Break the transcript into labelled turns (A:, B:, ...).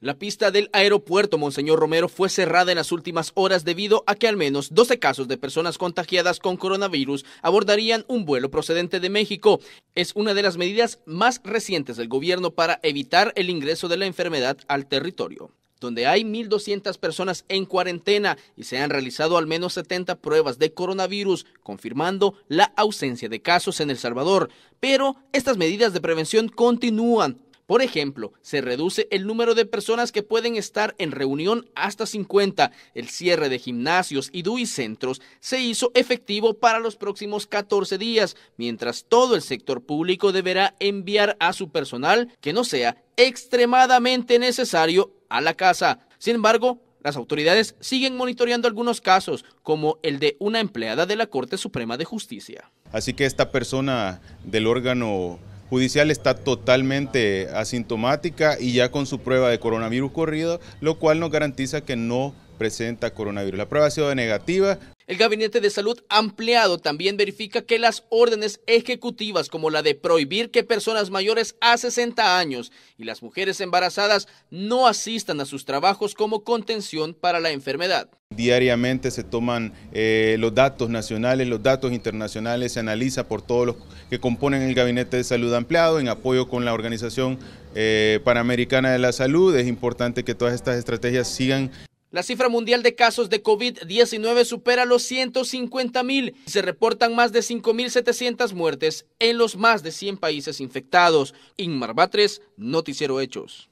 A: La pista del aeropuerto Monseñor Romero fue cerrada en las últimas horas debido a que al menos 12 casos de personas contagiadas con coronavirus abordarían un vuelo procedente de México. Es una de las medidas más recientes del gobierno para evitar el ingreso de la enfermedad al territorio donde hay 1.200 personas en cuarentena y se han realizado al menos 70 pruebas de coronavirus, confirmando la ausencia de casos en El Salvador. Pero estas medidas de prevención continúan, por ejemplo, se reduce el número de personas que pueden estar en reunión hasta 50. El cierre de gimnasios y DUI centros se hizo efectivo para los próximos 14 días, mientras todo el sector público deberá enviar a su personal que no sea extremadamente necesario a la casa. Sin embargo, las autoridades siguen monitoreando algunos casos, como el de una empleada de la Corte Suprema de Justicia.
B: Así que esta persona del órgano judicial está totalmente asintomática y ya con su prueba de coronavirus corrido, lo cual nos garantiza que no presenta coronavirus. La prueba ha sido negativa,
A: el Gabinete de Salud ampliado también verifica que las órdenes ejecutivas como la de prohibir que personas mayores a 60 años y las mujeres embarazadas no asistan a sus trabajos como contención para la enfermedad.
B: Diariamente se toman eh, los datos nacionales, los datos internacionales, se analiza por todos los que componen el Gabinete de Salud Ampliado en apoyo con la Organización eh, Panamericana de la Salud. Es importante que todas estas estrategias sigan
A: la cifra mundial de casos de COVID-19 supera los 150.000 y se reportan más de 5.700 muertes en los más de 100 países infectados. Inmar Batres, Noticiero Hechos.